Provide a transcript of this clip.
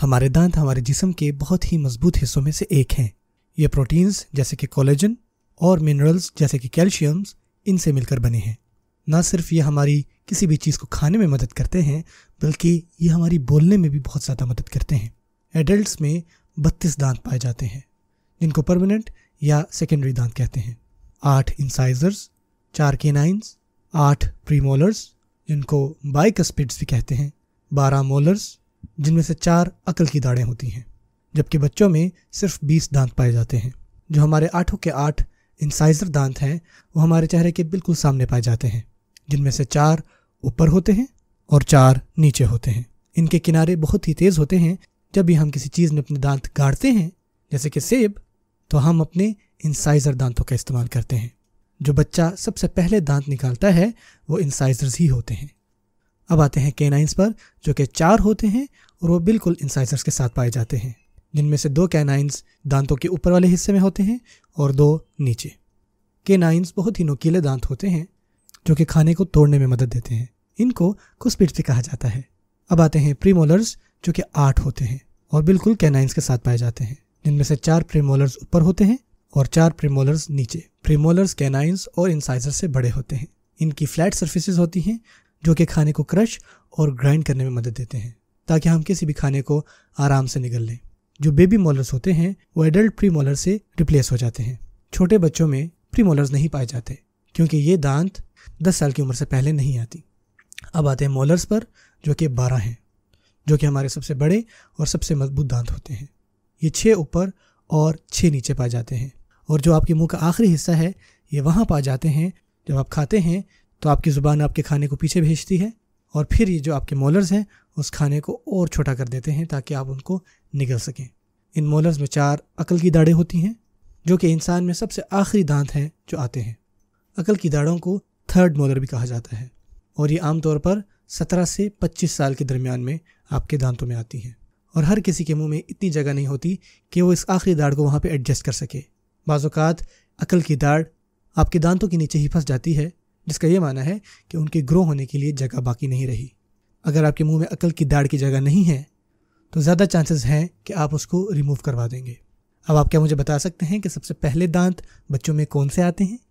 हमारे दांत हमारे जिसम के बहुत ही मजबूत हिस्सों में से एक हैं ये प्रोटीन्स जैसे कि कोलेजन और मिनरल्स जैसे कि कैल्शियम्स इनसे मिलकर बने हैं ना सिर्फ ये हमारी किसी भी चीज़ को खाने में मदद करते हैं बल्कि ये हमारी बोलने में भी बहुत ज़्यादा मदद करते हैं एडल्ट में बत्तीस दांत पाए जाते हैं जिनको परमानेंट या सेकेंडरी दांत कहते हैं आठ इंसाइजर्स चार केनाइंस आठ प्रीमोलर्स जिनको बाइकस्पिड्स भी कहते हैं बारह मोलर्स जिनमें से चार अकल की दाड़ें होती हैं जबकि बच्चों में सिर्फ बीस दांत पाए जाते हैं जो हमारे आठों के आठ इंसाइजर दांत हैं वो हमारे चेहरे के बिल्कुल सामने पाए जाते हैं जिनमें से चार ऊपर होते हैं और चार नीचे होते हैं इनके किनारे बहुत ही तेज़ होते हैं जब भी हम किसी चीज़ में अपने दांत गाड़ते हैं जैसे कि सेब तो हम अपने इंसाइजर दांतों का इस्तेमाल करते हैं जो बच्चा सबसे पहले दांत निकालता है वो इंसाइजर्स ही होते हैं अब आते हैं कैनाइंस पर जो कि चार होते हैं और वो बिल्कुल इंसाइजर्स के साथ पाए जाते हैं जिनमें से दो कैनाइंस दांतों के ऊपर वाले हिस्से में होते हैं और दो नीचे केनाइंस बहुत ही नोकीले दांत होते हैं जो कि खाने को तोड़ने में मदद देते हैं इनको कुस्पिट भी कहा जाता है अब आते हैं प्रीमोलर्स जो कि आठ होते हैं और बिल्कुल कैनाइंस के साथ पाए जाते हैं जिनमें से चार प्रीमोलर्स ऊपर होते हैं और चार प्रीमोलर्स नीचे प्रीमोलर्स कैनाइंस और इंसाइजर से बड़े होते हैं इनकी फ्लैट सर्फिस होती हैं जो कि खाने को क्रश और ग्राइंड करने में मदद देते हैं ताकि हम किसी भी खाने को आराम से निगल लें जो बेबी मोलर्स होते हैं वो एडल्ट प्री मोलर से रिप्लेस हो जाते हैं छोटे बच्चों में प्री मोलर्स नहीं पाए जाते क्योंकि ये दांत 10 साल की उम्र से पहले नहीं आती अब आते हैं मोलर्स पर जो कि 12 हैं जो कि हमारे सबसे बड़े और सबसे मजबूत दांत होते हैं ये छः ऊपर और छः नीचे पाए जाते हैं और जो आपके मुंह का आखिरी हिस्सा है ये वहाँ पाए जाते हैं जब आप खाते हैं तो आपकी ज़ुबान आपके खाने को पीछे भेजती है और फिर ये जो आपके मोलर्स हैं उस खाने को और छोटा कर देते हैं ताकि आप उनको निगल सकें इन मोलर्स में चार अकल की दाढ़ें होती हैं जो कि इंसान में सबसे आखिरी दांत हैं जो आते हैं अकल की दाढ़ों को थर्ड मोलर भी कहा जाता है और ये आमतौर पर सत्रह से पच्चीस साल के दरमियान में आपके दांतों में आती हैं और हर किसी के मुंह में इतनी जगह नहीं होती कि वो इस आखिरी दाढ़ को वहाँ पे एडजस्ट कर सके बाज़ात अकल की दाढ़ आपके दांतों के नीचे ही फंस जाती है जिसका ये माना है कि उनके ग्रो होने के लिए जगह बाकी नहीं रही अगर आपके मुंह में अकल की दाढ़ की जगह नहीं है तो ज़्यादा चांसेस हैं कि आप उसको रिमूव करवा देंगे अब आप क्या मुझे बता सकते हैं कि सबसे पहले दांत बच्चों में कौन से आते हैं